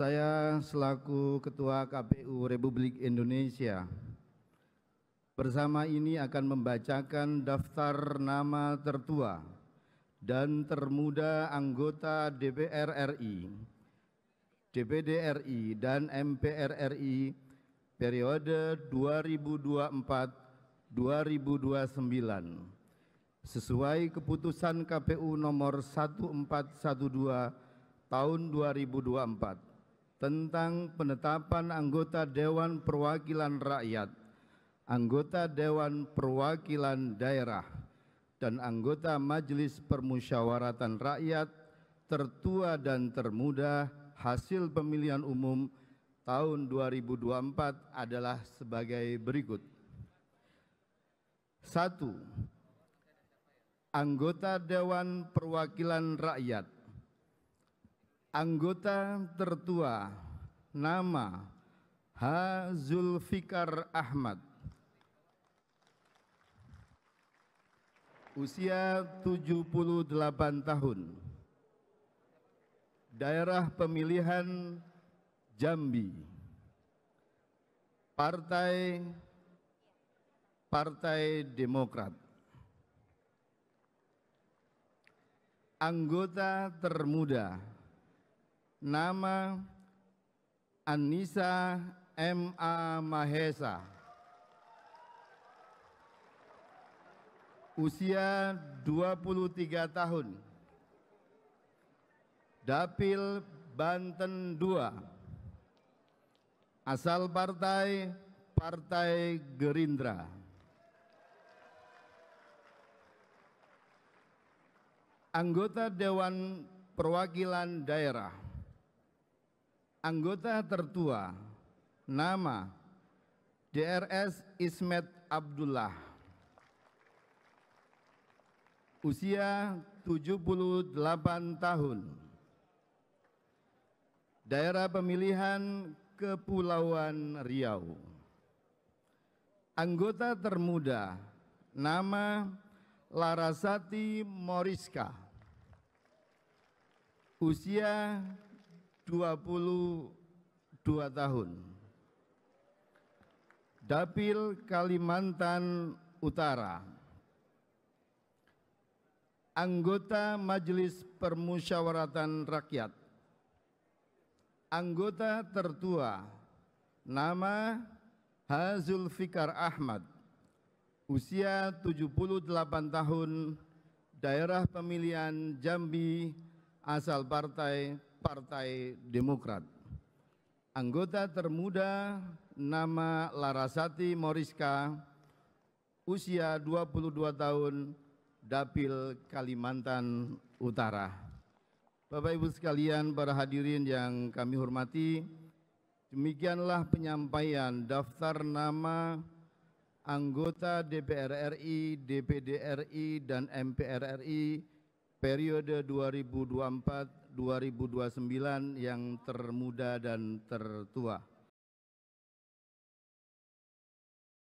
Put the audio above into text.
Saya selaku Ketua KPU Republik Indonesia bersama ini akan membacakan daftar nama tertua dan termuda anggota DPR RI, DPD RI dan MPR RI periode 2024-2029 sesuai keputusan KPU nomor 1412 tahun 2024 tentang penetapan anggota Dewan Perwakilan Rakyat, anggota Dewan Perwakilan Daerah, dan anggota Majelis Permusyawaratan Rakyat tertua dan termuda hasil pemilihan umum tahun 2024 adalah sebagai berikut. satu, Anggota Dewan Perwakilan Rakyat Anggota tertua nama H. Zulfikar Ahmad Usia 78 tahun Daerah pemilihan Jambi Partai Partai Demokrat Anggota termuda nama Anissa M.A. Mahesa. Usia 23 tahun. Dapil Banten II, Asal partai Partai Gerindra. Anggota Dewan Perwakilan Daerah. Anggota tertua nama DRS Ismet Abdullah usia 78 tahun daerah pemilihan Kepulauan Riau anggota termuda nama Larasati Moriska usia 22 tahun. Dapil Kalimantan Utara. Anggota Majelis Permusyawaratan Rakyat. Anggota tertua. Nama Hazul Fikar Ahmad. Usia 78 tahun. Daerah pemilihan Jambi asal partai Partai Demokrat. Anggota termuda nama Larasati Moriska, usia 22 tahun, Dapil Kalimantan Utara. Bapak Ibu sekalian para hadirin yang kami hormati, demikianlah penyampaian daftar nama anggota DPR RI, DPD RI, dan MPR RI periode 2024 2029 yang termuda dan tertua.